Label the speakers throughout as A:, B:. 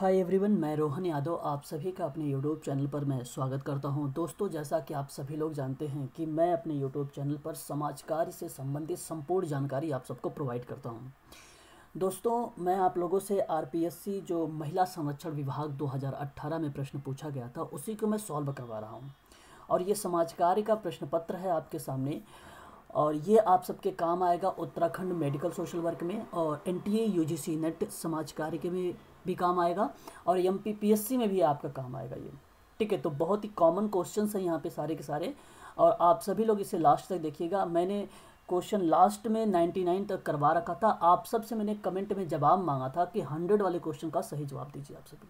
A: hi everyone मैं रोहन यादव आप सभी का अपने यूट्यूब चैनल पर मैं स्वागत करता हूं दोस्तों जैसा कि आप सभी लोग जानते हैं कि मैं अपने यूट्यूब चैनल पर समाज कार्य से संबंधित संपूर्ण जानकारी आप सबको प्रोवाइड करता हूं दोस्तों मैं आप लोगों से आरपीएससी जो महिला संरक्षण विभाग 2018 में प्रश्न पूछा गया था उसी को मैं सॉल्व करवा रहा हूँ और ये समाज कार्य का प्रश्न पत्र है आपके सामने और ये आप सबके काम आएगा उत्तराखंड मेडिकल सोशल वर्क में और N T A U G C NET समाज कार्य के में भी काम आएगा और एम पी में भी आपका काम आएगा ये ठीक है तो बहुत ही कॉमन क्वेश्चन हैं यहाँ पे सारे के सारे और आप सभी लोग इसे लास्ट तक देखिएगा मैंने क्वेश्चन लास्ट में 99 तक करवा रखा था आप सब से मैंने कमेंट में जवाब मांगा था कि 100 वाले क्वेश्चन का सही जवाब दीजिए आप सभी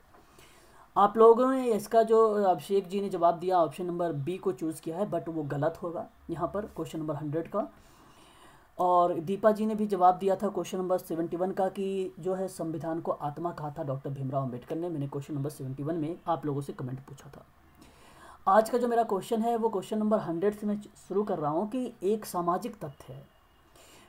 A: आप लोगों ने इसका जो अभिषेक जी ने जवाब दिया ऑप्शन नंबर बी को चूज़ किया है बट वो गलत होगा यहाँ पर क्वेश्चन नंबर हंड्रेड का और दीपा जी ने भी जवाब दिया था क्वेश्चन नंबर सेवेंटी वन का कि जो है संविधान को आत्मा कहा था डॉक्टर भीमराव अम्बेडकर ने मैंने क्वेश्चन नंबर सेवेंटी वन में आप लोगों से कमेंट पूछा था आज का जो मेरा क्वेश्चन है वो क्वेश्चन नंबर हंड्रेड से मैं शुरू कर रहा हूँ कि एक सामाजिक तथ्य है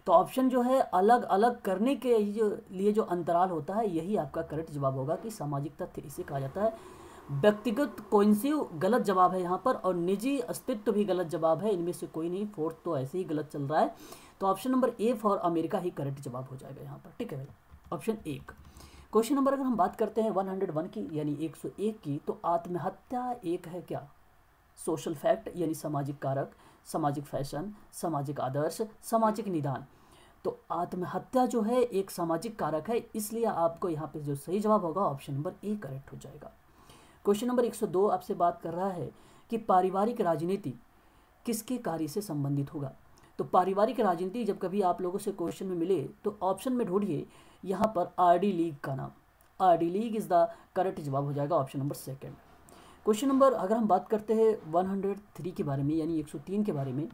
A: तो ऑप्शन जो है अलग अलग करने के जो लिए जो अंतराल होता है यही आपका करेक्ट जवाब होगा कि सामाजिक तथ्य इसे कहा जाता है व्यक्तिगत कोइंसिव गलत जवाब है यहाँ पर और निजी अस्तित्व भी गलत जवाब है इनमें से कोई नहीं फोर्थ तो ऐसे ही गलत चल रहा है तो option number A for America ही करेक्ट जवाब हो जाएगा यहाँ पर ठीक है भाई ऑप्शन एक क्वेश्चन नंबर अगर हम बात करते हैं 101 की यानी 101 की तो आत्महत्या एक है क्या सोशल फैक्ट यानी सामाजिक कारक सामाजिक फैशन सामाजिक आदर्श सामाजिक निदान तो आत्महत्या जो है एक सामाजिक कारक है इसलिए आपको यहाँ पे जो सही जवाब होगा ऑप्शन नंबर ए करेक्ट हो जाएगा क्वेश्चन नंबर 102 आपसे बात कर रहा है कि पारिवारिक राजनीति किसके कार्य से संबंधित होगा तो पारिवारिक राजनीति जब कभी आप लोगों से क्वेश्चन में मिले तो ऑप्शन में ढूंढिए यहाँ पर आर डी लीग का नाम R D league is the correct जवाब हो जाएगा option number second question number अगर हम बात करते हैं 103 के बारे में यानी 103 के बारे में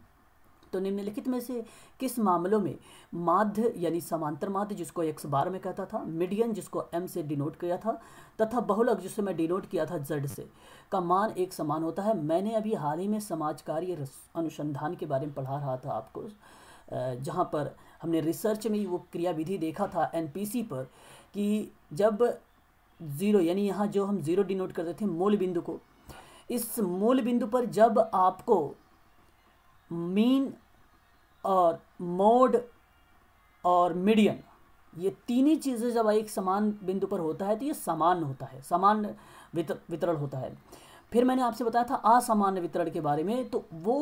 A: तो निम्नलिखित में से किस मामलों में माध्य यानी समांतर माध्य जिसको एक्स बार में कहता था मीडियन जिसको एम से डिनोट किया था तथा बहुलक जिसे मैं डिनोट किया था जड से का मान एक समान होता है मैंने अभी हाल ही में समाज कार्य अनुसंधान के बारे में पढ़ा रहा था आपको जहाँ पर हमने रिसर्च में वो क्रियाविधि देखा था एन पर कि जब ज़ीरो यानी यहाँ जो हम ज़ीरो डिनोट करते थे मूल बिंदु को इस मूल बिंदु पर जब आपको मीन और मोड और मीडियम ये तीन ही चीज़ें जब एक समान बिंदु पर होता है तो ये समान होता है समान वितरण होता है फिर मैंने आपसे बताया था असामान्य वितरण के बारे में तो वो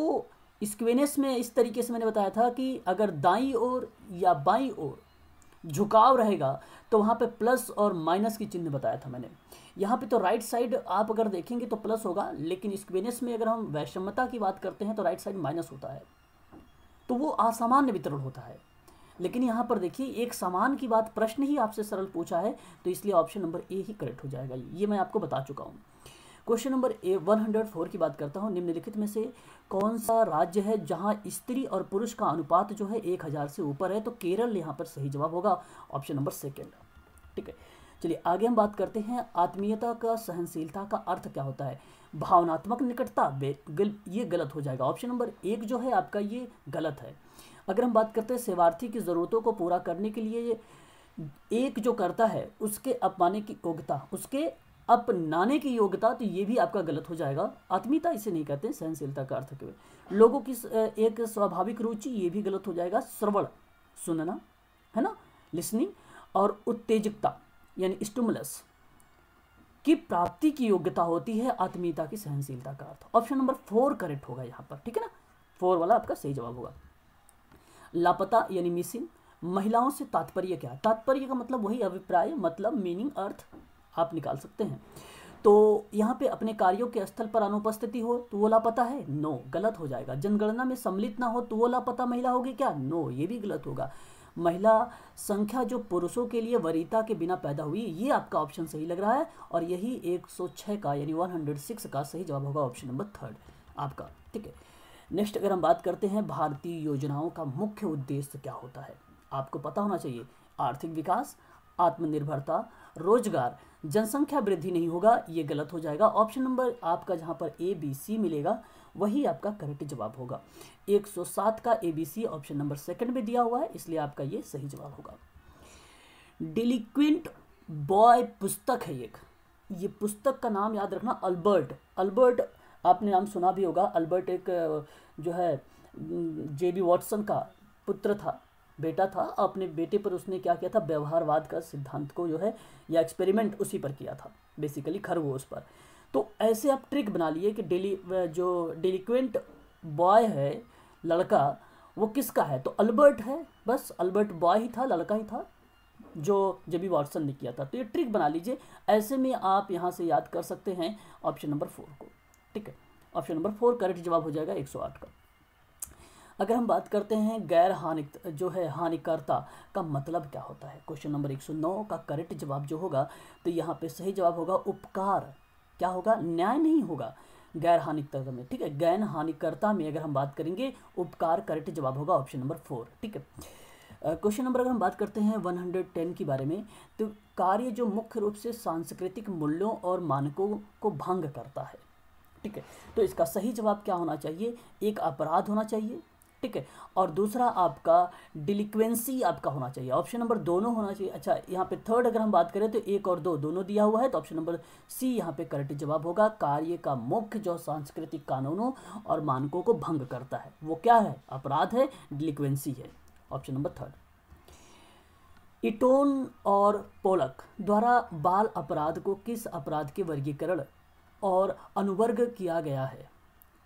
A: स्क्वेनेस में इस तरीके से मैंने बताया था कि अगर दाई ओर या बाई ओर झुकाव रहेगा तो वहाँ पे प्लस और माइनस की चिन्ह बताया था मैंने यहाँ पे तो राइट साइड आप अगर देखेंगे तो प्लस होगा लेकिन स्क्वेनेस में अगर हम वैषमता की बात करते हैं तो राइट साइड माइनस होता है तो वो असामान्य वितरण होता है लेकिन यहाँ पर देखिए एक समान की बात प्रश्न ही आपसे सरल पूछा है तो इसलिए ऑप्शन नंबर ए ही करेक्ट हो जाएगा ये मैं आपको बता चुका हूँ क्वेश्चन नंबर ए फोर की बात करता हूँ निम्नलिखित में से कौन सा राज्य है जहाँ स्त्री और पुरुष का अनुपात जो है एक हज़ार से ऊपर है तो केरल यहाँ पर सही जवाब होगा ऑप्शन नंबर सेकेंड ठीक है चलिए आगे हम बात करते हैं आत्मीयता का सहनशीलता का अर्थ क्या होता है भावनात्मक निकटता गल, ये गलत हो जाएगा ऑप्शन नंबर एक जो है आपका ये गलत है अगर हम बात करते हैं सेवार्थी की ज़रूरतों को पूरा करने के लिए ये एक जो करता है उसके अपमाने की योग्यता उसके अपनाने की योग्यता तो ये भी आपका गलत हो जाएगा आत्मीयता इसे नहीं कहते सहनशीलता का अर्थ के लोगों की एक स्वाभाविक रुचि ये भी गलत हो जाएगा श्रवण सुनना है ना लिसनिंग और उत्तेजकता यानी स्टूमुलस की प्राप्ति की योग्यता होती है आत्मीयता की सहनशीलता का अर्थ ऑप्शन नंबर फोर करेक्ट होगा यहाँ पर ठीक है ना फोर वाला आपका सही जवाब होगा लापता यानी मिसिंग महिलाओं से तात्पर्य क्या है तात्पर्य का मतलब वही अभिप्राय मतलब मीनिंग अर्थ आप निकाल सकते हैं तो यहाँ पे अपने कार्यों के स्थल पर अनुपस्थिति हो तो वो लापता है नो गलत हो जाएगा जनगणना में सम्मिलित ना हो तो वो लापता महिला होगी क्या नो ये भी गलत होगा महिला संख्या जो पुरुषों के लिए वरीता के बिना पैदा हुई ये आपका ऑप्शन सही लग रहा है और यही 106 का यानी 106 का सही जवाब होगा ऑप्शन नंबर थर्ड आपका ठीक है नेक्स्ट अगर हम बात करते हैं भारतीय योजनाओं का मुख्य उद्देश्य क्या होता है आपको पता होना चाहिए आर्थिक विकास आत्मनिर्भरता रोजगार जनसंख्या वृद्धि नहीं होगा ये गलत हो जाएगा ऑप्शन नंबर आपका जहाँ पर ए बी सी मिलेगा वही आपका करेक्ट जवाब होगा 107 का एबीसी ऑप्शन नंबर सेकंड में दिया हुआ है इसलिए आपका ये सही जवाब होगा डिलीक्विंट बॉय पुस्तक है एक ये पुस्तक का नाम याद रखना अल्बर्ट अल्बर्ट आपने नाम सुना भी होगा अल्बर्ट एक जो है जे बी वॉटसन का पुत्र था बेटा था अपने बेटे पर उसने क्या किया था व्यवहारवाद का सिद्धांत को जो है या एक्सपेरिमेंट उसी पर किया था बेसिकली खरगोश पर तो ऐसे आप ट्रिक बना लिए कि डेली जो डेलीक्वेंट बॉय है लड़का वो किसका है तो अल्बर्ट है बस अल्बर्ट बॉय ही था लड़का ही था जो जेबी वाटसन ने किया था तो ये ट्रिक बना लीजिए ऐसे में आप यहाँ से याद कर सकते हैं ऑप्शन नंबर फोर को ठीक है ऑप्शन नंबर फोर करेक्ट जवाब हो जाएगा 108 का अगर हम बात करते हैं गैर हानि जो है हानिकर्ता का मतलब क्या होता है क्वेश्चन नंबर 109 का करेक्ट जवाब जो होगा तो यहाँ पे सही जवाब होगा उपकार क्या होगा न्याय नहीं होगा गैर हानिकर्ता में ठीक है गैर हानिकर्ता में अगर हम बात करेंगे उपकार करेक्ट जवाब होगा ऑप्शन नंबर फोर ठीक है क्वेश्चन नंबर अगर हम बात करते हैं 110 के बारे में तो कार्य जो मुख्य रूप से सांस्कृतिक मूल्यों और मानकों को भंग करता है ठीक है तो इसका सही जवाब क्या होना चाहिए एक अपराध होना चाहिए ठीक है और दूसरा आपका डिलिक्वेंसी आपका होना चाहिए ऑप्शन नंबर दोनों होना चाहिए अच्छा यहाँ पे थर्ड अगर हम बात करें तो एक और दो दोनों दिया हुआ है तो ऑप्शन नंबर सी यहाँ पे करेक्ट जवाब होगा कार्य का मुख्य जो सांस्कृतिक कानूनों और मानकों को भंग करता है वो क्या है अपराध है डिलिक्वेंसी है ऑप्शन नंबर थर्ड इटोन और पोलक द्वारा बाल अपराध को किस अपराध के वर्गीकरण और अनुवर्ग किया गया है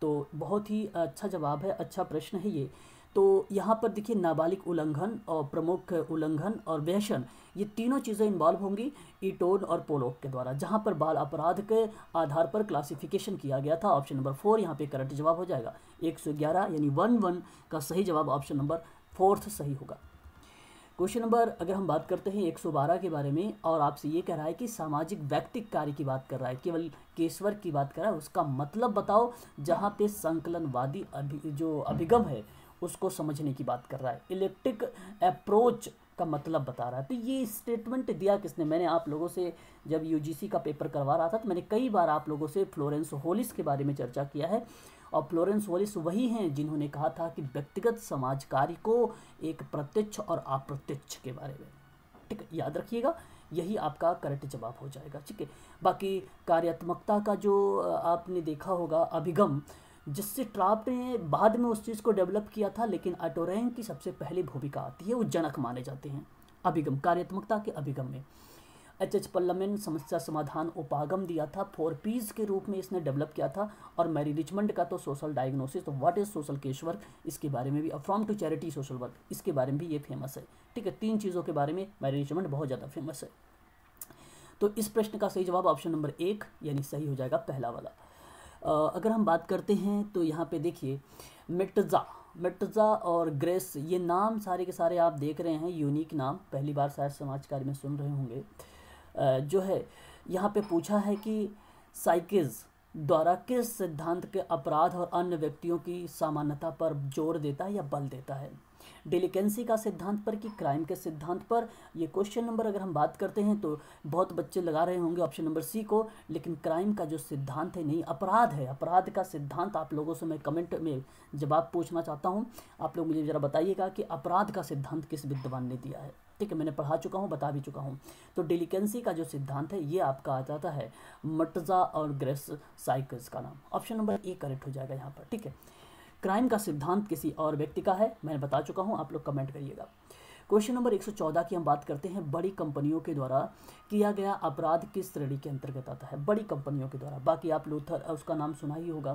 A: तो बहुत ही अच्छा जवाब है अच्छा प्रश्न है ये तो यहाँ पर देखिए नाबालिग उल्लंघन और प्रमुख उल्लंघन और व्यसन ये तीनों चीज़ें इन्वॉल्व होंगी ईटोन और पोलोक के द्वारा जहाँ पर बाल अपराध के आधार पर क्लासिफिकेशन किया गया था ऑप्शन नंबर फोर यहाँ पे करंट जवाब हो जाएगा एक सौ ग्यारह यानी वन वन का सही जवाब ऑप्शन नंबर फोर्थ सही होगा क्वेश्चन नंबर अगर हम बात करते हैं 112 के बारे में और आपसे ये कह रहा है कि सामाजिक व्यक्तिक कार्य की बात कर रहा है केवल केशवर की बात कर रहा है उसका मतलब बताओ जहाँ पे संकलनवादी अभि जो अभिगम है उसको समझने की बात कर रहा है इलेक्ट्रिक अप्रोच का मतलब बता रहा है तो ये स्टेटमेंट दिया किसने मैंने आप लोगों से जब यूजीसी का पेपर करवा रहा था तो मैंने कई बार आप लोगों से फ्लोरेंस होलिस के बारे में चर्चा किया है और फ्लोरेंस वॉलिस वही हैं जिन्होंने कहा था कि व्यक्तिगत समाज कार्य को एक प्रत्यक्ष और अप्रत्यक्ष के बारे में ठीक है याद रखिएगा यही आपका करेक्ट जवाब हो जाएगा ठीक है बाकी कार्यात्मकता का जो आपने देखा होगा अभिगम जिससे ट्राप ने बाद में उस चीज़ को डेवलप किया था लेकिन अटोरैंग की सबसे पहली भूमिका आती है वो जनक माने जाते हैं अभिगम कार्यात्मकता के अभिगम में एच एच पल्लम समस्या समाधान उपागम दिया था फोर पीज के रूप में इसने डेवलप किया था और मैरी रिचमंड का तो सोशल डायग्नोसिस तो what is social case work इसके बारे में भी from to charity social work इसके बारे में भी ये फेमस है ठीक है तीन चीज़ों के बारे में मैरी रिचमंड बहुत ज़्यादा फेमस है तो इस प्रश्न का सही जवाब ऑप्शन नंबर एक यानी सही हो जाएगा पहला वाला अगर हम बात करते हैं तो यहाँ पे देखिए मिर्जा मिर्जा और ग्रेस ये नाम सारे के सारे आप देख रहे हैं यूनिक नाम पहली बार शायद समाज कार्य में सुन रहे होंगे जो है यहाँ पे पूछा है कि साइकिज द्वारा किस सिद्धांत के अपराध और अन्य व्यक्तियों की सामान्यता पर जोर देता है या बल देता है डिलिकेंसी का सिद्धांत पर कि क्राइम के सिद्धांत पर ये क्वेश्चन नंबर अगर हम बात करते हैं तो बहुत बच्चे लगा रहे होंगे ऑप्शन नंबर सी को लेकिन क्राइम का जो सिद्धांत है नहीं अपराध है अपराध का सिद्धांत आप लोगों से मैं कमेंट में जवाब पूछना चाहता हूँ आप लोग मुझे ज़रा बताइएगा कि अपराध का सिद्धांत किस विद्वान ने दिया है ठीक है मैंने पढ़ा चुका हूँ बता भी चुका हूँ तो डिलिकेंसी का जो सिद्धांत है ये आपका आ जाता है मटजा और ग्रेस साइकल्स का नाम ऑप्शन नंबर ए करेक्ट हो जाएगा यहाँ पर ठीक है क्राइम का सिद्धांत किसी और व्यक्ति का है मैंने बता चुका हूँ आप लोग कमेंट करिएगा क्वेश्चन नंबर 114 की हम बात करते हैं बड़ी कंपनियों के द्वारा किया गया अपराध किस श्रेणी के अंतर्गत आता है बड़ी कंपनियों के द्वारा बाकी आप लूथर उसका नाम सुना ही होगा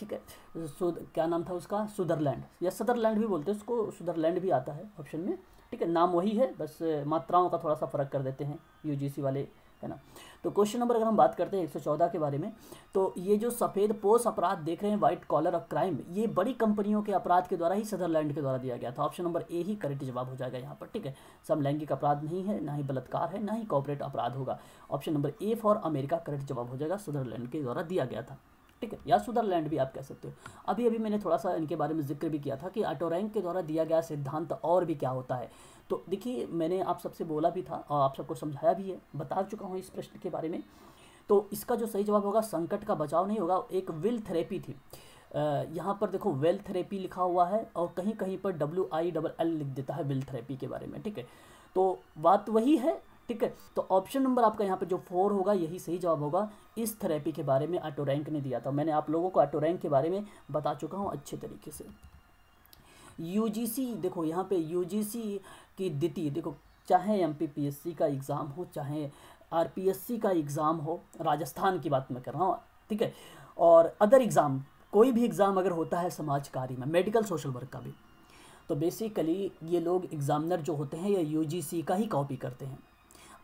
A: ठीक है क्या नाम था उसका सुदरलैंड या सदरलैंड भी बोलते हैं उसको सुदरलैंड भी आता है ऑप्शन में ठीक है नाम वही है बस मात्राओं का थोड़ा सा फ़र्क कर देते हैं यूजीसी वाले है ना तो क्वेश्चन नंबर अगर हम बात करते हैं 114 के बारे में तो ये जो सफ़ेद पोस अपराध देख रहे हैं व्हाइट कॉलर और क्राइम ये बड़ी कंपनियों के अपराध के द्वारा ही सदरलैंड के द्वारा दिया गया था ऑप्शन नंबर ए ही करेक्ट जवाब हो जाएगा यहाँ पर ठीक है समलैंगिक अपराध नहीं है ना ही बलात्कार है ना ही कॉपरेट अपराध होगा option number A for America correct जवाब हो जाएगा सदरलैंड के द्वारा दिया गया था ठीक है या स्विट्जरलैंड भी आप कह सकते हो अभी अभी मैंने थोड़ा सा इनके बारे में जिक्र भी किया था कि ऑटोरैंक के द्वारा दिया गया सिद्धांत और भी क्या होता है तो देखिए मैंने आप सबसे बोला भी था और आप सबको समझाया भी है बता चुका हूँ इस प्रश्न के बारे में तो इसका जो सही जवाब होगा संकट का बचाव नहीं होगा एक विल थेरेपी थी यहाँ पर देखो वेल थेरेपी लिखा हुआ है और कहीं कहीं पर डब्ल्यू आई डबल एल लिख देता है विल थेरेपी के बारे में ठीक है तो बात वही है ठीक है तो ऑप्शन नंबर आपका यहाँ पे जो फोर होगा यही सही जवाब होगा इस थेरेपी के बारे में ऑटो रैंक ने दिया था मैंने आप लोगों को ऑटो रैंक के बारे में बता चुका हूँ अच्छे तरीके से यू देखो यहाँ पे यू की द्वितीय देखो चाहे एम का एग्ज़ाम हो चाहे आर का एग्ज़ाम हो राजस्थान की बात मैं कर रहा हूँ ठीक है और अदर एग्ज़ाम कोई भी एग्ज़ाम अगर होता है समाज कार्य में मेडिकल सोशल वर्क का भी तो बेसिकली ये लोग एग्ज़ामिनर जो होते हैं ये यूजीसी का ही कॉपी करते हैं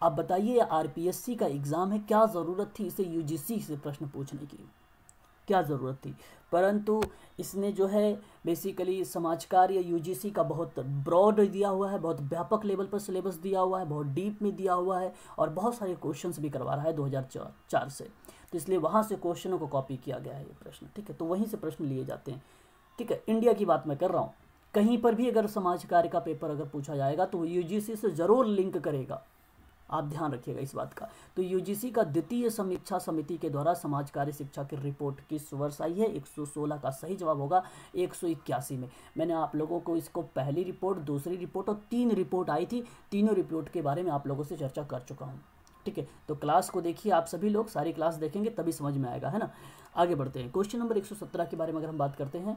A: आप बताइए आरपीएससी का एग्ज़ाम है क्या ज़रूरत थी इसे यूजीसी से प्रश्न पूछने की क्या ज़रूरत थी परंतु इसने जो है बेसिकली समाजकार या यूजीसी का बहुत ब्रॉड दिया हुआ है बहुत व्यापक लेवल पर सिलेबस दिया हुआ है बहुत डीप में दिया हुआ है और बहुत सारे क्वेश्चन भी करवा रहा है चार से तो इसलिए वहाँ से क्वेश्चनों को कॉपी किया गया है ये प्रश्न ठीक है तो वहीं से प्रश्न लिए जाते हैं ठीक है इंडिया की बात मैं कर रहा हूँ कहीं पर भी अगर समाज कार्य का पेपर अगर पूछा जाएगा तो वो यूजीसी से ज़रूर लिंक करेगा आप ध्यान रखिएगा इस बात का तो यूजीसी का द्वितीय समीक्षा समिति के द्वारा समाज कार्य शिक्षा की रिपोर्ट किस वर्ष आई है 116 का सही जवाब होगा एक में मैंने आप लोगों को इसको पहली रिपोर्ट दूसरी रिपोर्ट और तीन रिपोर्ट आई थी तीनों रिपोर्ट के बारे में आप लोगों से चर्चा कर चुका हूँ ठीक है तो क्लास को देखिए आप सभी लोग सारी क्लास देखेंगे तभी समझ में आएगा है ना आगे बढ़ते हैं क्वेश्चन नंबर 117 के बारे में अगर हम बात करते हैं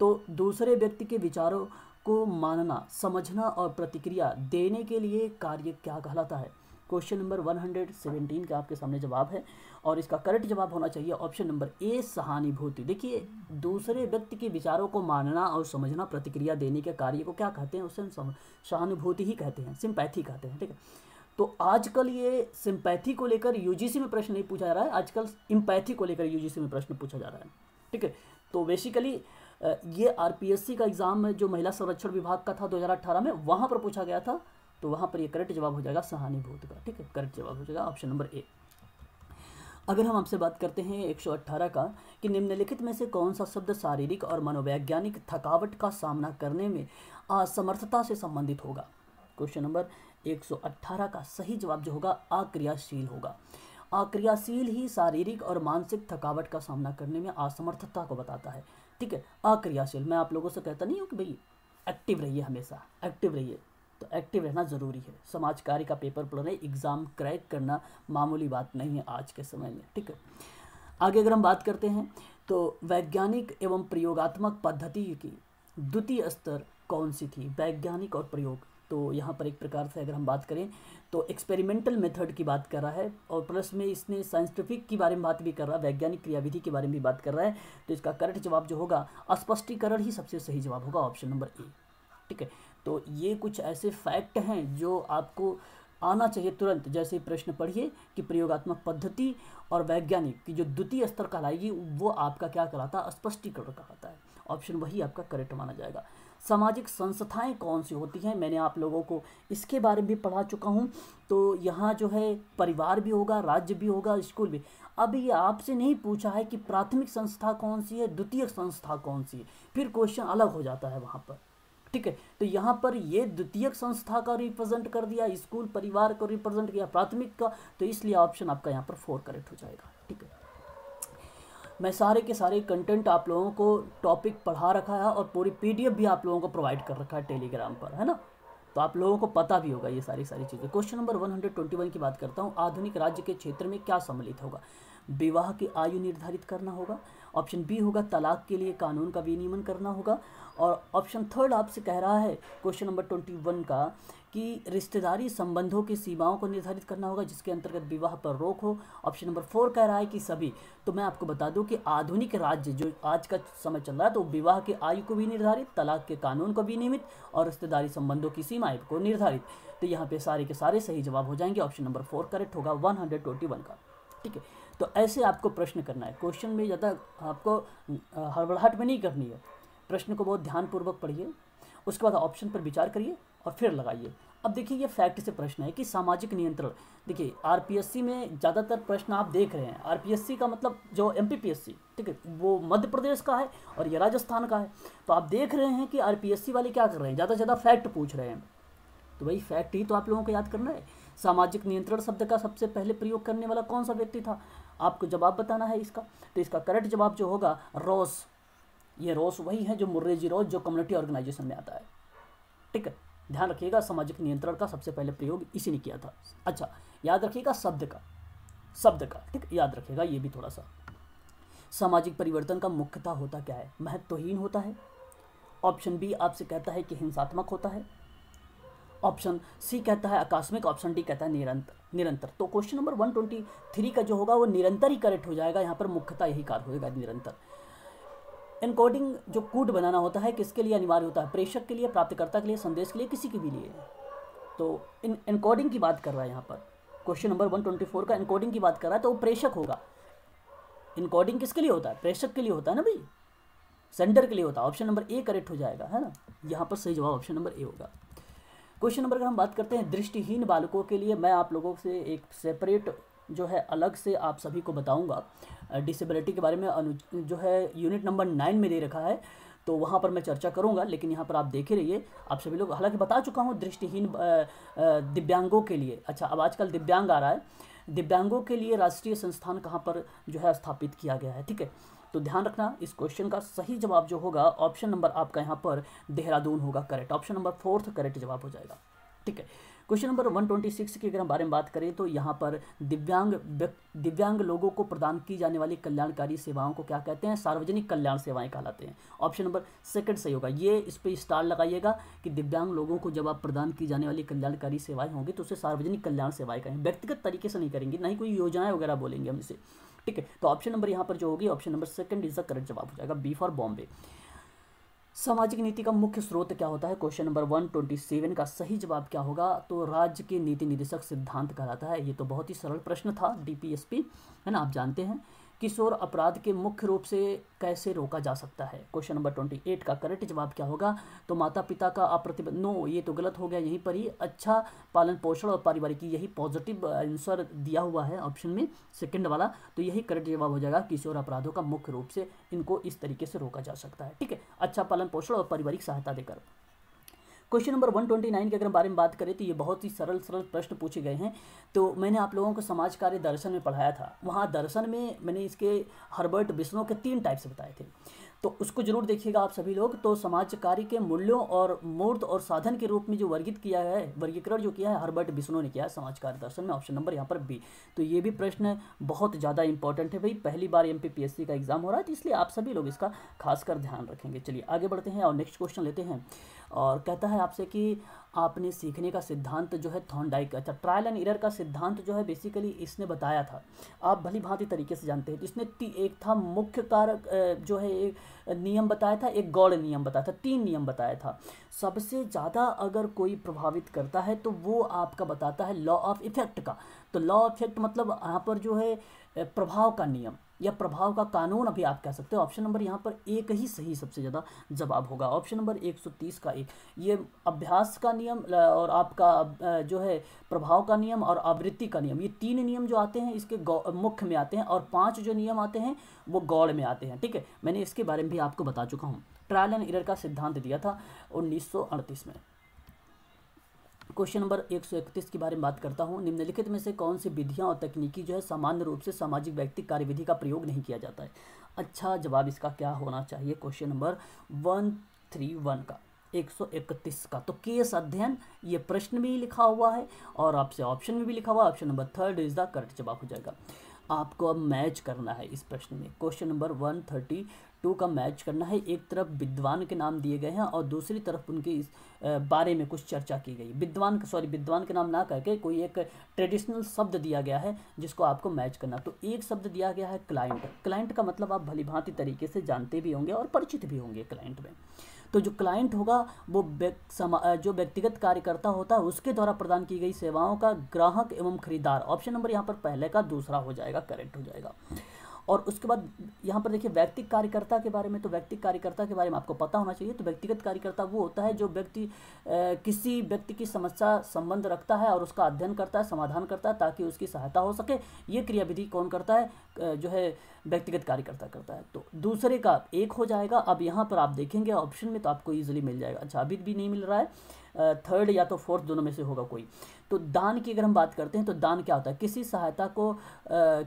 A: तो दूसरे व्यक्ति के विचारों को मानना समझना और प्रतिक्रिया देने के लिए कार्य क्या कहलाता है क्वेश्चन नंबर 117 का आपके सामने जवाब है और इसका करेक्ट जवाब होना चाहिए ऑप्शन नंबर ए सहानुभूति देखिए दूसरे व्यक्ति के विचारों को मानना और समझना प्रतिक्रिया देने के कार्य को क्या कहते हैं उसे सहानुभूति ही कहते हैं सिंपैथी कहते हैं ठीक है तो आजकल ये सिंपैथी को लेकर यूजीसी में प्रश्न नहीं पूछा जा रहा है आजकल इम्पैथी को लेकर यूजीसी में प्रश्न पूछा जा रहा है ठीक है तो बेसिकली ये आरपीएससी का एग्ज़ाम जो महिला संरक्षण विभाग का था 2018 में वहाँ पर पूछा गया था तो वहाँ पर ये करेक्ट जवाब हो जाएगा सहानुभूत का ठीक है करेक्ट जवाब हो जाएगा ऑप्शन नंबर ए अगर हम आपसे बात करते हैं 118 का कि निम्नलिखित में से कौन सा शब्द शारीरिक और मनोवैज्ञानिक थकावट का सामना करने में असमर्थता से संबंधित होगा क्वेश्चन नंबर 118 का सही जवाब जो होगा अक्रियाशील होगा अक्रियाशील ही शारीरिक और मानसिक थकावट का सामना करने में असमर्थता को बताता है ठीक है अक्रियाशील मैं आप लोगों से कहता नहीं हूँ कि भाई एक्टिव रहिए हमेशा एक्टिव रहिए तो एक्टिव रहना ज़रूरी है समाज कार्य का पेपर पढ़ना एग्ज़ाम क्रैक करना मामूली बात नहीं है आज के समय में ठीक है आगे अगर हम बात करते हैं तो वैज्ञानिक एवं प्रयोगात्मक पद्धति की द्वितीय स्तर कौन सी थी वैज्ञानिक और प्रयोग तो यहाँ पर एक प्रकार से अगर हम बात करें तो एक्सपेरिमेंटल मेथड की बात कर रहा है और प्लस में इसने साइंटिफिक के बारे में बात भी कर रहा है वैज्ञानिक क्रियाविधि के बारे में भी बात कर रहा है तो इसका करेक्ट जवाब जो होगा स्पष्टीकरण ही सबसे सही जवाब होगा ऑप्शन नंबर ए ठीक है तो ये कुछ ऐसे फैक्ट हैं जो आपको आना चाहिए तुरंत जैसे प्रश्न पढ़िए कि प्रयोगात्मक पद्धति और वैज्ञानिक की जो द्वितीय स्तर कहलाएगी वो आपका क्या कहलाता है स्पष्टीकरण कहलाता है ऑप्शन वही आपका करेक्ट माना जाएगा सामाजिक संस्थाएं कौन सी होती हैं मैंने आप लोगों को इसके बारे में भी पढ़ा चुका हूँ तो यहाँ जो है परिवार भी होगा राज्य भी होगा स्कूल भी अब ये आपसे नहीं पूछा है कि प्राथमिक संस्था कौन सी है द्वितीय संस्था कौन सी है फिर क्वेश्चन अलग हो जाता है वहाँ पर ठीक है तो यहाँ पर ये द्वितीय संस्था का रिप्रेजेंट कर दिया स्कूल परिवार को रिप्रेजेंट किया प्राथमिक का तो इसलिए ऑप्शन आपका यहाँ पर फोर करेक्ट हो जाएगा ठीक है मैं सारे के सारे कंटेंट आप लोगों को टॉपिक पढ़ा रखा है और पूरी पीडीएफ भी आप लोगों को प्रोवाइड कर रखा है टेलीग्राम पर है ना तो आप लोगों को पता भी होगा ये सारी सारी चीज़ें क्वेश्चन नंबर 121 की बात करता हूँ आधुनिक राज्य के क्षेत्र में क्या सम्मिलित होगा विवाह की आयु निर्धारित करना होगा ऑप्शन बी होगा तलाक के लिए कानून का विनियमन करना होगा और ऑप्शन थर्ड आपसे कह रहा है क्वेश्चन नंबर ट्वेंटी वन का कि रिश्तेदारी संबंधों की सीमाओं को निर्धारित करना होगा जिसके अंतर्गत विवाह पर रोक हो ऑप्शन नंबर फोर कह रहा है कि सभी तो मैं आपको बता दूं कि आधुनिक राज्य जो आज का समय चल रहा है तो विवाह के आयु को भी निर्धारित तलाक के कानून को भी नियमित और रिश्तेदारी संबंधों की सीमाएं को निर्धारित तो यहाँ पे सारे के सारे सही जवाब हो जाएंगे ऑप्शन नंबर फोर करेक्ट होगा वन का ठीक है तो ऐसे आपको प्रश्न करना है क्वेश्चन में ज़्यादा आपको हड़बड़ाहट में नहीं करनी है प्रश्न को बहुत ध्यानपूर्वक पढ़िए उसके बाद ऑप्शन पर विचार करिए और फिर लगाइए अब देखिए ये फैक्ट से प्रश्न है कि सामाजिक नियंत्रण देखिए आरपीएससी में ज़्यादातर प्रश्न आप देख रहे हैं आरपीएससी का मतलब जो एमपीपीएससी ठीक है वो मध्य प्रदेश का है और ये राजस्थान का है तो आप देख रहे हैं कि आरपीएससी वाले क्या कर रहे हैं ज़्यादा से ज़्यादा फैक्ट पूछ रहे हैं तो वही फैक्ट ही तो आप लोगों को याद करना है सामाजिक नियंत्रण शब्द का सबसे पहले प्रयोग करने वाला कौन सा व्यक्ति था आपको जवाब बताना है इसका तो इसका करेक्ट जवाब जो होगा रोस ये रोस वही है जो मुर्रेजी रोस जो कम्युनिटी ऑर्गेनाइजेशन में आता है ठीक है ध्यान रखिएगा सामाजिक नियंत्रण का सबसे पहले प्रयोग इसी ने किया था अच्छा याद रखिएगा शब्द का शब्द का ठीक याद रखिएगा ये भी थोड़ा सा सामाजिक परिवर्तन का मुख्यतः होता क्या है महत्वहीन होता है ऑप्शन बी आपसे कहता है कि हिंसात्मक होता है ऑप्शन सी कहता है आकस्मिक ऑप्शन डी कहता है निरंतर निरंतर तो question number one twenty three का जो होगा वो निरंतर ही करेक्ट हो जाएगा यहाँ पर मुख्यतः यही कार्य होगा निरंतर एनकोडिंग जो कूट बनाना होता है किसके लिए अनिवार्य होता है प्रेषक के लिए प्राप्तकर्ता के लिए संदेश के लिए किसी के भी लिए तो इन एनकोडिंग की बात कर रहा है यहाँ पर question number one twenty four का एनकोडिंग की बात कर रहा है तो वो प्रेषक होगा इनकोडिंग किसके लिए होता है प्रेषक के लिए होता है ना भाई सेंडर के लिए होता है ऑप्शन नंबर ए करेक्ट हो जाएगा है ना यहाँ पर सही जवाब ऑप्शन नंबर ए होगा क्वेश्चन नंबर अगर हम बात करते हैं दृष्टिहीन बालकों के लिए मैं आप लोगों से एक सेपरेट जो है अलग से आप सभी को बताऊंगा डिसेबिलिटी के बारे में अनु जो है यूनिट नंबर नाइन में दे रखा है तो वहाँ पर मैं चर्चा करूँगा लेकिन यहाँ पर आप देखे रहिए आप सभी लोग हालांकि बता चुका हूँ दृष्टिहीन दिव्यांगों के लिए अच्छा अब आजकल दिव्यांग आ रहा है दिव्यांगों के लिए राष्ट्रीय संस्थान कहाँ पर जो है स्थापित किया गया है ठीक है तो ध्यान रखना इस क्वेश्चन का सही जवाब जो होगा ऑप्शन नंबर आपका यहाँ पर देहरादून होगा correct option number fourth correct जवाब हो जाएगा ठीक है क्वेश्चन नंबर 126 की अगर हम बारे में बात करें तो यहाँ पर दिव्यांग दिव्यांग लोगों को प्रदान की जाने वाली कल्याणकारी सेवाओं को क्या कहते हैं सार्वजनिक कल्याण सेवाएं कहलाते हैं ऑप्शन नंबर सेकंड सही होगा ये इस पर स्टार लगाइएगा कि दिव्यांग लोगों को जब आप प्रदान की जाने वाली कल्याणकारी सेवाएं होंगी तो उसे सार्वजनिक कल्याण सेवाएं कहें व्यक्तिगत तरीके से नहीं करेंगे ना ही कोई योजनाएं वगैरह बोलेंगे हम इसे ठीक है तो ऑप्शन नंबर यहाँ पर जो होगी option number second is the correct जवाब हो जाएगा बी फॉर बॉम्बे सामाजिक नीति का मुख्य स्रोत क्या होता है question number one twenty seven का सही जवाब क्या होगा तो राज्य के नीति निदेशक सिद्धांत कहलाता है ये तो बहुत ही सरल प्रश्न था डीपीएसपी है ना आप जानते हैं किशोर अपराध के मुख्य रूप से कैसे रोका जा सकता है क्वेश्चन नंबर ट्वेंटी एट का करेक्ट जवाब क्या होगा तो माता पिता का अप्रतिबंध नो ये तो गलत हो गया यहीं पर ही अच्छा पालन पोषण और पारिवारिक यही पॉजिटिव आंसर दिया हुआ है ऑप्शन में सेकंड वाला तो यही करेक्ट जवाब हो जाएगा किशोर अपराधों का मुख्य रूप से इनको इस तरीके से रोका जा सकता है ठीक है अच्छा पालन पोषण और पारिवारिक सहायता देकर क्वेश्चन नंबर 129 के अगर बारे में बात करें तो ये बहुत ही सरल सरल प्रश्न पूछे गए हैं तो मैंने आप लोगों को समाज कार्य दर्शन में पढ़ाया था वहाँ दर्शन में मैंने इसके हर्बर्ट बिस्नो के तीन टाइप्स बताए थे तो उसको जरूर देखिएगा आप सभी लोग तो समाज कार्य के मूल्यों और मूर्त और साधन के रूप में जो वर्गित किया है वर्गीकरण जो किया है हर्बर्ट बिस्नो ने किया है समाज कार्य दर्शन में ऑप्शन नंबर यहाँ पर बी तो ये भी प्रश्न बहुत ज़्यादा इंपॉर्टेंट है भाई पहली बार एम का एग्जाम हो रहा है तो इसलिए आप सभी लोग इसका खासकर ध्यान रखेंगे चलिए आगे बढ़ते हैं और नेक्स्ट क्वेश्चन लेते हैं और कहता है आपसे कि आपने सीखने का सिद्धांत जो है थॉन्डाइक अच्छा ट्रायल एंड इरर का सिद्धांत जो है बेसिकली इसने बताया था आप भली भांति तरीके से जानते हैं इसने एक था मुख्य कारक जो है एक नियम बताया था एक गौड़ नियम बताया था तीन नियम बताया था सबसे ज़्यादा अगर कोई प्रभावित करता है तो वो आपका बताता है लॉ ऑफ इफेक्ट का तो लॉ ऑफ इफेक्ट मतलब यहाँ पर जो है प्रभाव का नियम या प्रभाव का कानून अभी आप कह सकते हो ऑप्शन नंबर यहाँ पर एक ही सही सबसे ज़्यादा जवाब होगा ऑप्शन नंबर 130 का एक ये अभ्यास का नियम और आपका जो है प्रभाव का नियम और आवृत्ति का नियम ये तीन नियम जो आते हैं इसके मुख्य में आते हैं और पाँच जो नियम आते हैं वो गौड़ में आते हैं ठीक है मैंने इसके बारे में भी आपको बता चुका हूँ ट्रायल एंड एरर का सिद्धांत दिया था उन्नीस में क्वेश्चन नंबर एक सौ इकतीस के बारे में बात करता हूँ निम्नलिखित में से कौन सी विधियाँ और तकनीकी जो है सामान्य रूप से सामाजिक व्यक्ति कार्यविधि का प्रयोग नहीं किया जाता है अच्छा जवाब इसका क्या होना चाहिए question number one three one का 131 का तो केस अध्ययन ये प्रश्न भी लिखा हुआ है और आपसे ऑप्शन में भी लिखा हुआ option number third is the correct जवाब हो जाएगा आपको अब मैच करना है इस प्रश्न में question number one thirty two का मैच करना है एक तरफ विद्वान के नाम दिए गए हैं और दूसरी तरफ उनके इस बारे में कुछ चर्चा की गई विद्वान सॉरी विद्वान के नाम ना करके कोई एक ट्रेडिशनल शब्द दिया गया है जिसको आपको मैच करना तो एक शब्द दिया गया है क्लाइंट क्लाइंट का मतलब आप भलीभांति तरीके से जानते भी होंगे और परिचित भी होंगे क्लाइंट में तो जो क्लाइंट होगा वो जो व्यक्तिगत कार्यकर्ता होता है उसके द्वारा प्रदान की गई सेवाओं का ग्राहक एवं खरीदार ऑप्शन नंबर यहाँ पर पहले का दूसरा हो जाएगा करेक्ट हो जाएगा और उसके बाद यहाँ पर देखिए व्यक्तिक कार्यकर्ता के बारे में तो व्यक्तिक कार्यकर्ता के बारे में आपको पता होना चाहिए तो व्यक्तिगत कार्यकर्ता वो होता है जो व्यक्ति किसी व्यक्ति की समस्या संबंध रखता है और उसका अध्ययन करता है समाधान करता है ताकि उसकी सहायता हो सके ये क्रियाविधि कौन करता है जो है व्यक्तिगत कार्यकर्ता करता है तो दूसरे का एक हो जाएगा अब यहाँ पर आप देखेंगे ऑप्शन में तो आपको ईजिली मिल जाएगा अच्छा अभी भी नहीं मिल रहा है थर्ड या तो फोर्थ दोनों में से होगा कोई तो दान की अगर हम बात करते हैं तो दान क्या होता है किसी सहायता को आ,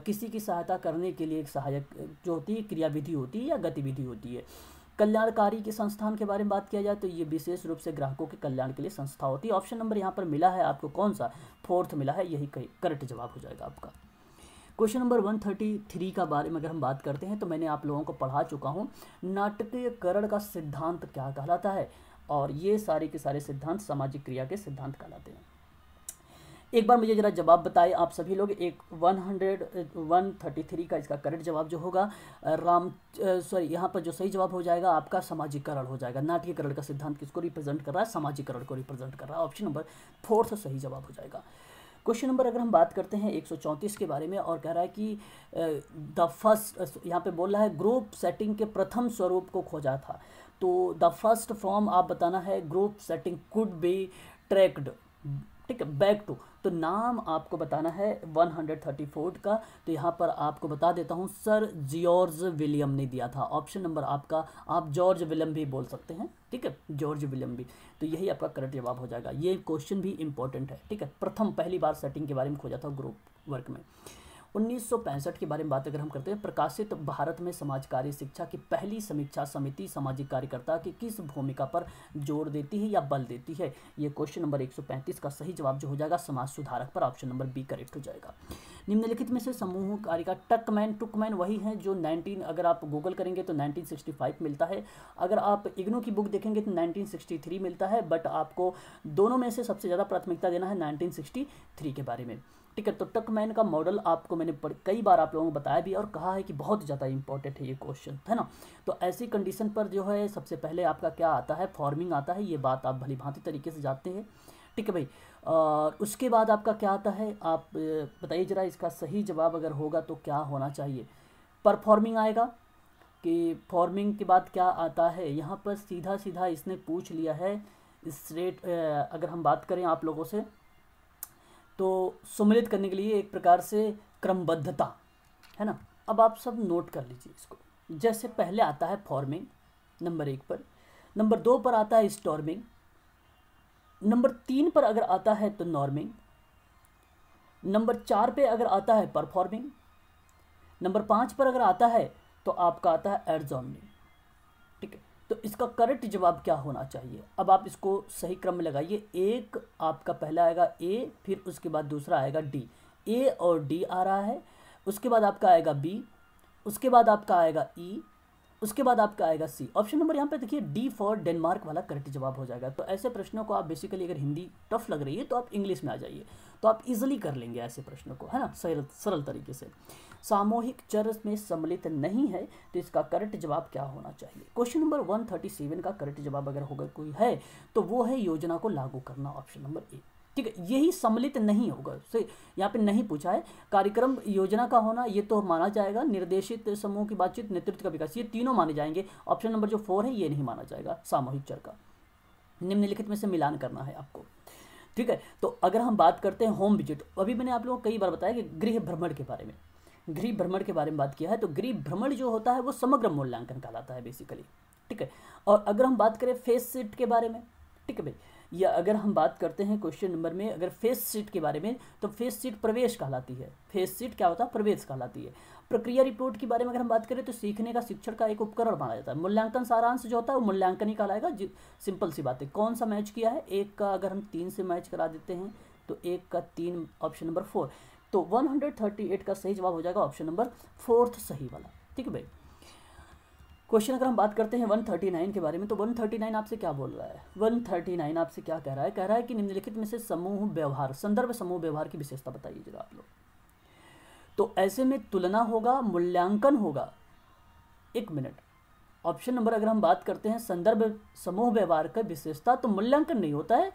A: किसी की सहायता करने के लिए एक सहायक जो होती है क्रियाविधि होती है या गतिविधि होती है कल्याणकारी के संस्थान के बारे में बात किया जाए तो ये विशेष रूप से ग्राहकों के कल्याण के लिए संस्था होती है ऑप्शन नंबर यहाँ पर मिला है आपको कौन सा फोर्थ मिला है यही करेक्ट जवाब हो जाएगा आपका question number one thirty three का बारे में अगर हम बात करते हैं तो मैंने आप लोगों को पढ़ा चुका हूँ नाटकीयकरण का सिद्धांत क्या कहलाता है और ये सारे के सारे सिद्धांत सामाजिक क्रिया के सिद्धांत कहलाते हैं एक बार मुझे ज़रा जवाब बताए आप सभी लोग एक one hundred one thirty three का इसका करेक्ट जवाब जो होगा राम सॉरी यहाँ पर जो सही जवाब हो जाएगा आपका सामाजिकरण हो जाएगा नाट्यकरण का सिद्धांत किसको रिप्रेजेंट कर रहा है सामाजिकरण को रिप्रेजेंट कर रहा है ऑप्शन नंबर फोर्थ सही जवाब हो जाएगा क्वेश्चन नंबर अगर हम बात करते हैं 134 के बारे में और कह रहा है कि द फर्स्ट यहाँ पे बोल रहा है ग्रुप सेटिंग के प्रथम स्वरूप को खोजा था तो द फर्स्ट फॉर्म आप बताना है group setting could be tracked ठीक है बैक टू तो नाम आपको बताना है 134 का तो यहाँ पर आपको बता देता हूँ सर जॉर्ज विलियम ने दिया था ऑप्शन नंबर आपका आप जॉर्ज विलियम भी बोल सकते हैं ठीक है जॉर्ज विलियम भी तो यही आपका करेक्ट जवाब हो जाएगा ये क्वेश्चन भी इंपॉर्टेंट है ठीक है प्रथम पहली बार सेटिंग के बारे में खोजा था ग्रुप वर्क में उन्नीस के बारे में बात अगर हम करते हैं प्रकाशित भारत में समाज कार्य शिक्षा की पहली समीक्षा समिति सामाजिक कार्यकर्ता की किस भूमिका पर जोर देती है या बल देती है ये क्वेश्चन नंबर 135 का सही जवाब जो हो जाएगा समाज सुधारक पर ऑप्शन नंबर बी करेक्ट हो जाएगा निम्नलिखित में से समूह कार्य का टकमैन टुकमैन वही है जो नाइनटीन अगर आप गूगल करेंगे तो नाइनटीन मिलता है अगर आप इग्नो की बुक देखेंगे तो नाइनटीन मिलता है बट आपको दोनों में से सबसे ज़्यादा प्राथमिकता देना है नाइनटीन के बारे में ठीक है तो टकमैन का मॉडल आपको मैंने कई बार आप लोगों को बताया भी और कहा है कि बहुत ज़्यादा इंपॉर्टेंट है ये क्वेश्चन है ना तो ऐसी कंडीशन पर जो है सबसे पहले आपका क्या आता है फॉर्मिंग आता है ये बात आप भली भांति तरीके से जानते हैं ठीक है भाई और उसके बाद आपका क्या आता है आप बताइए ज़रा इसका सही जवाब अगर होगा तो क्या होना चाहिए परफॉर्मिंग आएगा कि फॉर्मिंग के बाद क्या आता है यहाँ पर सीधा सीधा इसने पूछ लिया है स्ट्रेट अगर हम बात करें आप लोगों से तो सम्मिलित करने के लिए एक प्रकार से क्रमबद्धता है ना अब आप सब नोट कर लीजिए इसको जैसे पहले आता है फॉर्मिंग नंबर एक पर नंबर दो पर आता है स्टॉर्मिंग नंबर तीन पर अगर आता है तो नॉर्मिंग नंबर चार पे अगर आता है परफॉर्मिंग नंबर पाँच पर अगर आता है तो आपका आता है एडजॉर्मिंग ठीक है तो इसका करेक्ट जवाब क्या होना चाहिए अब आप इसको सही क्रम में लगाइए एक आपका पहला आएगा ए फिर उसके बाद दूसरा आएगा डी ए और डी आ रहा है उसके बाद आपका आएगा बी उसके बाद आपका आएगा ई e, उसके बाद आपका आएगा सी ऑप्शन नंबर यहाँ पे देखिए डी फॉर डेनमार्क वाला करेक्ट जवाब हो जाएगा तो ऐसे प्रश्नों को आप बेसिकली अगर हिंदी टफ लग रही है तो आप इंग्लिश में आ जाइए तो आप इजिली कर लेंगे ऐसे प्रश्नों को है ना सरल सरल तरीके से सामूहिक चर में सम्मिलित नहीं है तो इसका करेक्ट जवाब क्या होना चाहिए क्वेश्चन नंबर वन का करेक्ट जवाब अगर होगा कोई है तो वो है योजना को लागू करना ऑप्शन नंबर ए ठीक है यही सम्मिलित नहीं होगा से यहाँ पे नहीं पूछा है कार्यक्रम योजना का होना ये तो माना जाएगा निर्देशित समूह की बातचीत नेतृत्व का विकास ये तीनों माने जाएंगे ऑप्शन नंबर जो फोर है ये नहीं माना जाएगा सामूहिक चर का निम्नलिखित में से मिलान करना है आपको ठीक है तो अगर हम बात करते हैं होम विजिट अभी मैंने आप लोगों को कई बार बताया कि गृह भ्रमण के बारे में गृह भ्रमण के बारे में बात किया है तो गृह भ्रमण जो होता है वो समग्र मूल्यांकन कहलाता है बेसिकली ठीक है और अगर हम बात करें फेस सीट के बारे में ठीक है भाई या अगर हम बात करते हैं क्वेश्चन नंबर में अगर फेस सीट के बारे में तो फेस सीट प्रवेश कहलाती है फेस सीट क्या होता है प्रवेश कहलाती है प्रक्रिया रिपोर्ट के बारे में अगर हम बात करें तो सीखने का शिक्षण का एक उपकरण माना जाता है मूल्यांकन सारांश जो होता है वो मूल्यांकन ही कहलाएगा सिंपल सी बात है कौन सा मैच किया है एक का अगर हम तीन से मैच करा देते हैं तो एक का तीन ऑप्शन नंबर फोर तो 138 का सही जवाब हो जाएगा ऑप्शन नंबर फोर्थ सही वाला ठीक है भाई क्वेश्चन अगर हम बात करते हैं 139 के बारे में तो 139 आपसे क्या बोल रहा है 139 आपसे क्या कह रहा है कह रहा है कि निम्नलिखित में से समूह व्यवहार संदर्भ समूह व्यवहार की विशेषता बताइए जरा आप लोग तो ऐसे में तुलना होगा मूल्यांकन होगा एक मिनट ऑप्शन नंबर अगर हम बात करते हैं संदर्भ समूह व्यवहार का विशेषता तो मूल्यांकन नहीं होता है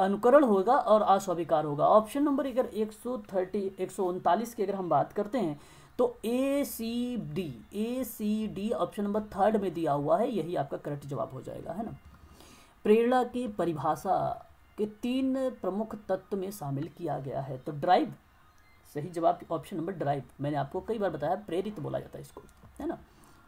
A: अनुकरण होगा और अस्वीकार होगा ऑप्शन नंबर अगर एक सौ थर्टी एक सौ उनतालीस की अगर हम बात करते हैं तो A C D A C D option number third में दिया हुआ है यही आपका करेक्ट जवाब हो जाएगा है ना प्रेरणा की परिभाषा के तीन प्रमुख तत्व में शामिल किया गया है तो ड्राइव सही जवाब ऑप्शन नंबर ड्राइव मैंने आपको कई बार बताया प्रेरित बोला जाता है इसको है ना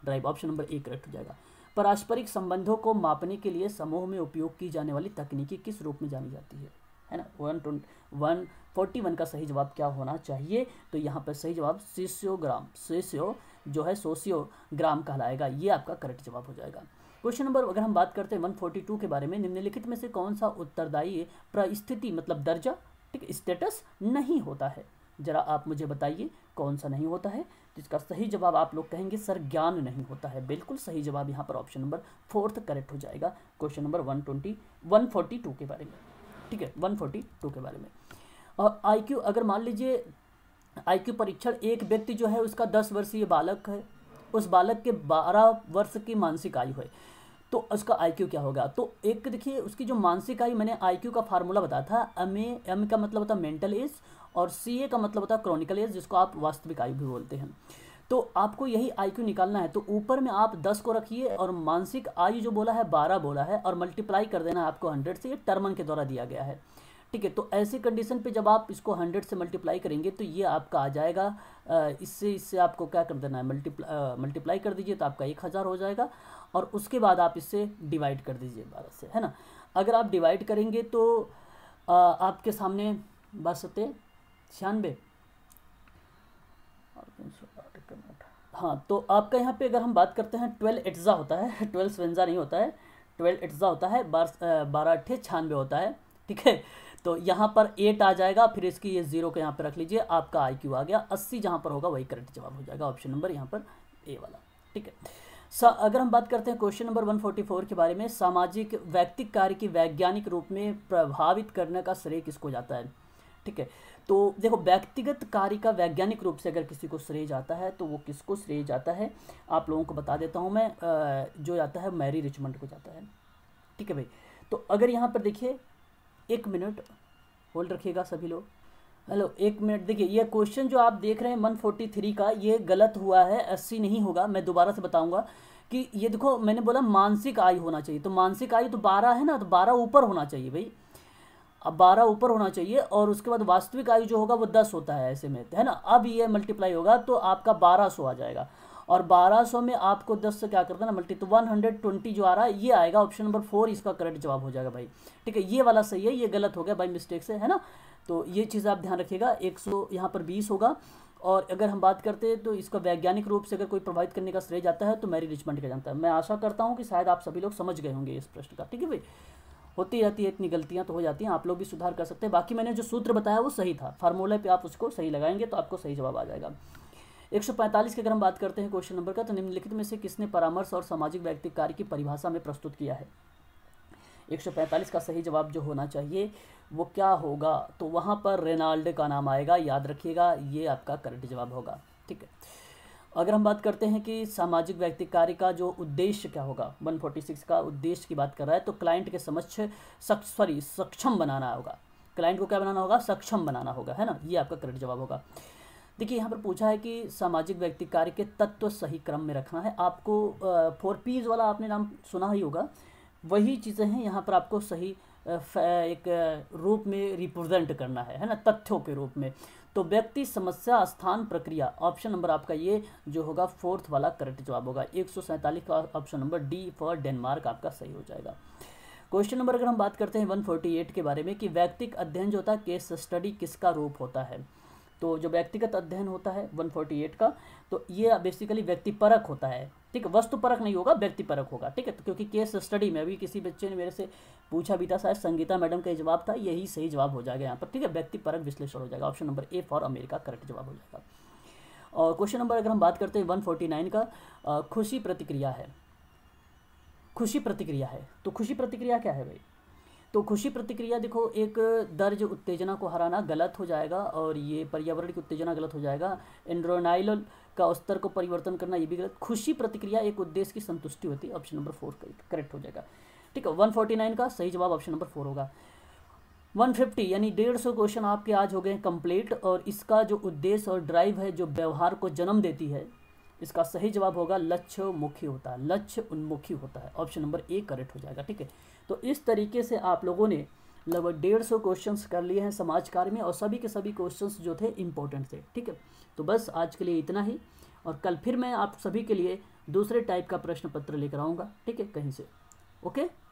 A: drive option number A correct हो जाएगा पारस्परिक संबंधों को मापने के लिए समूह में उपयोग की जाने वाली तकनीकी किस रूप में जानी जाती है है ना one twenty one forty one का सही जवाब क्या होना चाहिए तो यहाँ पर सही जवाब सीसियोग्राम सीसियो जो है सोशियोग्राम कहलाएगा ये आपका करेक्ट जवाब हो जाएगा क्वेश्चन नंबर अगर हम बात करते हैं 142 के बारे में निम्नलिखित में से कौन सा उत्तरदायी परिस्थिति मतलब दर्जा ठीक स्टेटस नहीं होता है जरा आप मुझे बताइए कौन सा नहीं होता है तो इसका सही जवाब आप लोग कहेंगे सर ज्ञान नहीं होता है बिल्कुल सही जवाब यहाँ पर ऑप्शन नंबर फोर्थ करेक्ट हो जाएगा question number one twenty one forty two के बारे में ठीक है टू के बारे में और क्यू अगर मान लीजिए क्यू परीक्षण एक व्यक्ति जो है उसका दस वर्षीय बालक है उस बालक के बारह वर्ष की मानसिक आयु है तो उसका आई क्यू क्या होगा तो एक देखिए उसकी जो मानसिक आयु मैंने आई क्यू का फार्मूला बताया था एम ए एम का मतलब होता है मेंटल एज और सी ए का मतलब होता है क्रॉनिकल एज जिसको आप वास्तविक आयु भी बोलते हैं तो आपको यही आई निकालना है तो ऊपर में आप दस को रखिए और मानसिक आयु जो बोला है बारह बोला है और मल्टीप्लाई कर देना है आपको हंड्रेड से ये टर्मन के द्वारा दिया गया है ठीक है तो ऐसी कंडीशन पे जब आप इसको हंड्रेड से मल्टीप्लाई करेंगे तो ये आपका आ जाएगा इससे इससे आपको क्या कर देना है मल्टीप्लाई मल्टीप्लाई कर दीजिए तो आपका एक हज़ार हो जाएगा और उसके बाद आप इससे डिवाइड कर दीजिए बारह से है ना अगर आप डिवाइड करेंगे तो आ, आपके सामने सत्य छियानवे हाँ तो आपका यहाँ पे अगर हम बात करते हैं ट्वेल्व एट्ज़ा होता है ट्वेल्व स्वेंजा नहीं होता है ट्वेल्व एट्ज़ा होता है बार बारह अट्ठे छानवे होता है ठीक है तो यहाँ पर एट आ जाएगा फिर इसकी ये जीरो को यहाँ पर रख लीजिए आपका आई क्यू आ गया अस्सी जहाँ पर होगा वही करेक्ट जवाब हो जाएगा ऑप्शन नंबर यहाँ पर ए वाला ठीक है सा अगर हम बात करते हैं क्वेश्चन नंबर 144 के बारे में सामाजिक व्यक्तिक कार्य की वैज्ञानिक रूप में प्रभावित करने का श्रेय किसको जाता है ठीक है तो देखो व्यक्तिगत कार्य का वैज्ञानिक रूप से अगर किसी को श्रेय जाता है तो वो किसको श्रेय जाता है आप लोगों को बता देता हूँ मैं जो जाता है मैरी रिचमंड को जाता है ठीक है भाई तो अगर यहाँ पर देखिए एक मिनट होल्ड रखिएगा सभी लोग हेलो एक मिनट देखिए ये क्वेश्चन जो आप देख रहे हैं वन फोर्टी थ्री का ये गलत हुआ है अस्सी नहीं होगा मैं दोबारा से बताऊंगा कि ये देखो मैंने बोला मानसिक आयु होना चाहिए तो मानसिक आयु तो बारह है ना तो बारह ऊपर होना चाहिए भाई अब बारह ऊपर होना चाहिए और उसके बाद वास्तविक आयु जो होगा वो दस होता है ऐसे में है ना अब ये मल्टीप्लाई होगा तो आपका बारह सौ आ जाएगा और बारह सौ में आपको दस से क्या करता है ना मल्टी तो वन हंड्रेड ट्वेंटी जो आ रहा है ये आएगा ऑप्शन नंबर फोर इसका करेक्ट जवाब हो जाएगा भाई ठीक है ये वाला सही है ये गलत हो गया बाई मिस्टेक से है ना तो ये चीज़ आप ध्यान रखिएगा एक सौ यहाँ पर बीस होगा और अगर हम बात करते हैं तो इसका वैज्ञानिक रूप से अगर कोई प्रभावित करने का श्रेय जाता है तो मैरी रिचमंड का जानता है मैं आशा करता हूँ कि शायद आप सभी लोग समझ गए होंगे इस प्रश्न का ठीक है भाई होती रहती है इतनी गलतियाँ तो हो जाती हैं आप लोग भी सुधार कर सकते हैं बाकी मैंने जो सूत्र बताया वो सही था फार्मूला पे आप उसको सही लगाएंगे तो आपको सही जवाब आ जाएगा 145 की अगर हम बात करते हैं क्वेश्चन नंबर का तो निम्नलिखित में से किसने परामर्श और सामाजिक व्यक्तिक कार्य की परिभाषा में प्रस्तुत किया है एक का सही जवाब जो होना चाहिए वो क्या होगा तो वहाँ पर रेनाल्ड का नाम आएगा याद रखिएगा ये आपका करेक्ट जवाब होगा ठीक है अगर हम बात करते हैं कि सामाजिक व्यक्ति कार्य का जो उद्देश्य क्या होगा 146 का उद्देश्य की बात कर रहा है तो क्लाइंट के समक्ष सॉरी सक्षम बनाना होगा क्लाइंट को क्या बनाना होगा सक्षम बनाना होगा है ना ये आपका करेक्ट जवाब होगा देखिए यहाँ पर पूछा है कि सामाजिक व्यक्ति कार्य के तत्व सही क्रम में रखना है आपको फोर पीज वाला आपने नाम सुना ही होगा वही चीज़ें हैं यहाँ पर आपको सही एक रूप में रिप्रेजेंट करना है है ना तथ्यों के रूप में तो व्यक्ति समस्या स्थान प्रक्रिया ऑप्शन नंबर आपका ये जो होगा फोर्थ वाला करेक्ट जवाब होगा एक का option number D for Denmark आपका सही हो जाएगा क्वेश्चन नंबर अगर हम बात करते हैं 148 के बारे में कि व्यक्तिक अध्ययन जो होता है केस स्टडी किसका रूप होता है तो जो व्यक्तिगत अध्ययन होता है 148 का तो ये बेसिकली व्यक्तिपरक होता है ठीक है वस्तु परक नहीं होगा व्यक्तिपरक होगा ठीक है तो क्योंकि केस स्टडी में अभी किसी बच्चे ने मेरे से पूछा भी था शायद संगीता मैडम का जवाब था यही सही जवाब हो जाएगा यहाँ पर ठीक है व्यक्तिपरक विश्लेषण हो जाएगा option number A for America correct जवाब हो जाएगा और क्वेश्चन नंबर अगर हम बात करते हैं वन का खुशी प्रतिक्रिया है खुशी प्रतिक्रिया है तो खुशी प्रतिक्रिया क्या है भाई तो खुशी प्रतिक्रिया देखो एक दर्ज उत्तेजना को हराना गलत हो जाएगा और ये पर्यावरण की उत्तेजना गलत हो जाएगा एंड्रोनाइल का स्तर को परिवर्तन करना ये भी गलत खुशी प्रतिक्रिया एक उद्देश्य की संतुष्टि होती है ऑप्शन नंबर फोर करेक्ट हो जाएगा ठीक है वन फोर्टी नाइन का सही जवाब ऑप्शन नंबर फोर होगा वन फिफ्टी यानी डेढ़ सौ क्वेश्चन आपके आज हो गए कंप्लीट और इसका जो उद्देश्य और ड्राइव है जो व्यवहार को जन्म देती है इसका सही जवाब होगा लक्ष्य मुखी होता है लक्ष्य उन्मुखी होता है ऑप्शन नंबर ए करेक्ट हो जाएगा ठीक है तो इस तरीके से आप लोगों ने लगभग डेढ़ सौ क्वेश्चन कर लिए हैं समाज कार्य में और सभी के सभी क्वेश्चन जो थे इम्पोर्टेंट थे ठीक है तो बस आज के लिए इतना ही और कल फिर मैं आप सभी के लिए दूसरे टाइप का प्रश्न पत्र लेकर आऊँगा ठीक है कहीं से ओके